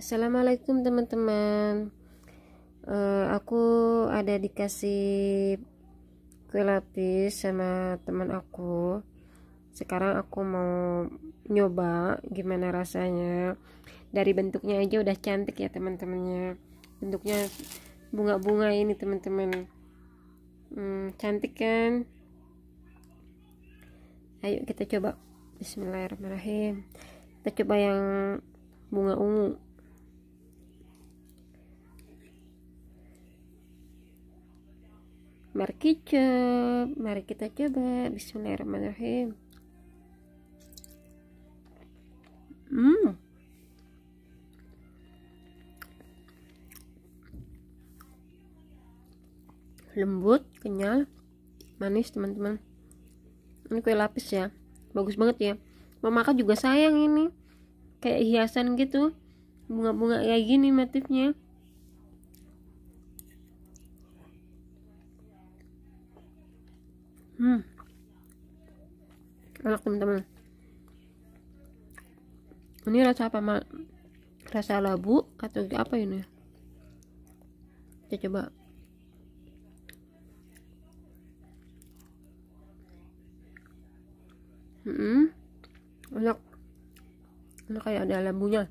Assalamualaikum teman-teman uh, Aku ada dikasih kue lapis sama teman aku Sekarang aku mau nyoba gimana rasanya Dari bentuknya aja udah cantik ya teman-temannya Bentuknya bunga-bunga ini teman-teman hmm, Cantik kan Ayo kita coba Bismillahirrahmanirrahim Kita coba yang bunga ungu mari kita mari kita coba bismillahirrahmanirrahim hmm lembut kenyal manis teman-teman ini kue lapis ya bagus banget ya makan juga sayang ini kayak hiasan gitu bunga-bunga kayak gini motifnya Hmm. Enak teman-teman. Ini rasa apa, Mak? Rasa labu atau apa ini? Kita coba. Hmm. Enak. Enak kayak ada labunya.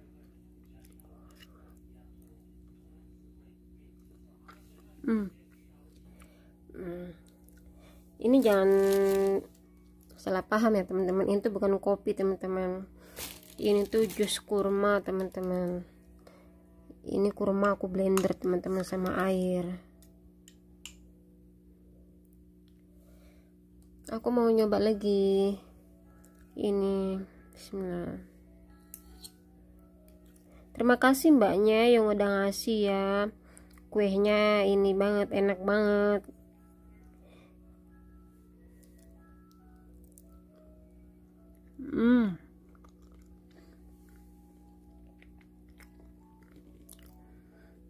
Hmm. Hmm ini jangan salah paham ya teman-teman ini tuh bukan kopi teman-teman ini tuh jus kurma teman-teman ini kurma aku blender teman-teman sama air aku mau nyoba lagi ini bismillah terima kasih mbaknya yang udah ngasih ya kuenya. ini banget enak banget Hmm.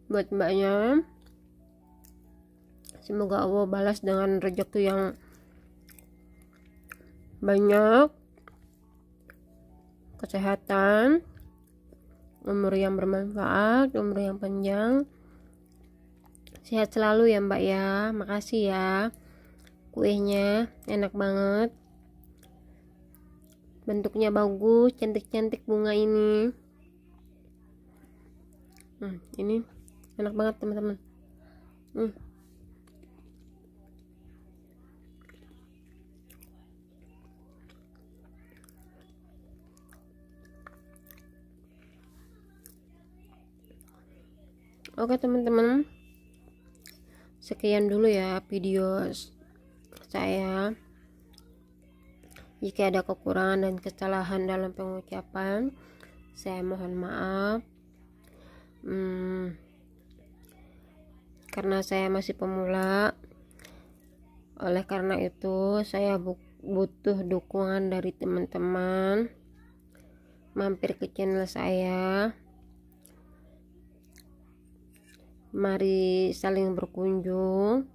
Buat mbaknya, semoga Allah balas dengan rezeki yang banyak, kesehatan, umur yang bermanfaat, umur yang panjang. Sehat selalu ya Mbak ya. Makasih ya. Kuenya enak banget bentuknya bagus cantik-cantik bunga ini hmm, ini enak banget teman-teman hmm. Oke teman-teman, sekian dulu ya video saya. Jika ada kekurangan dan kesalahan dalam pengucapan, saya mohon maaf. Hmm, karena saya masih pemula, oleh karena itu saya butuh dukungan dari teman-teman. Mampir ke channel saya. Mari saling berkunjung.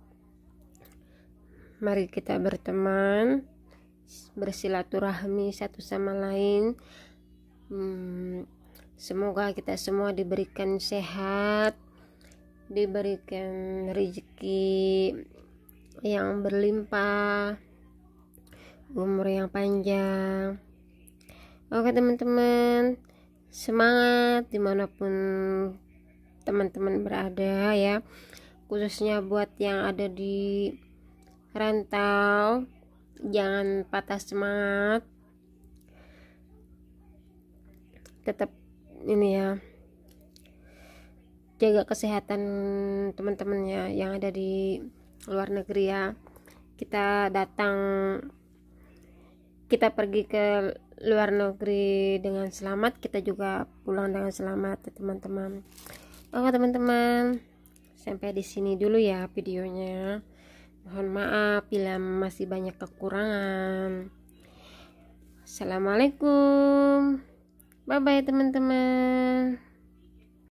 Mari kita berteman bersilaturahmi satu sama lain hmm, semoga kita semua diberikan sehat diberikan rezeki yang berlimpah umur yang panjang oke teman-teman semangat dimanapun teman-teman berada ya khususnya buat yang ada di rantau jangan patah semangat tetap ini ya jaga kesehatan teman-teman ya yang ada di luar negeri ya kita datang kita pergi ke luar negeri dengan selamat kita juga pulang dengan selamat ya, teman-teman oke teman-teman sampai di sini dulu ya videonya Mohon maaf bila masih banyak kekurangan. Assalamualaikum. Bye bye teman-teman.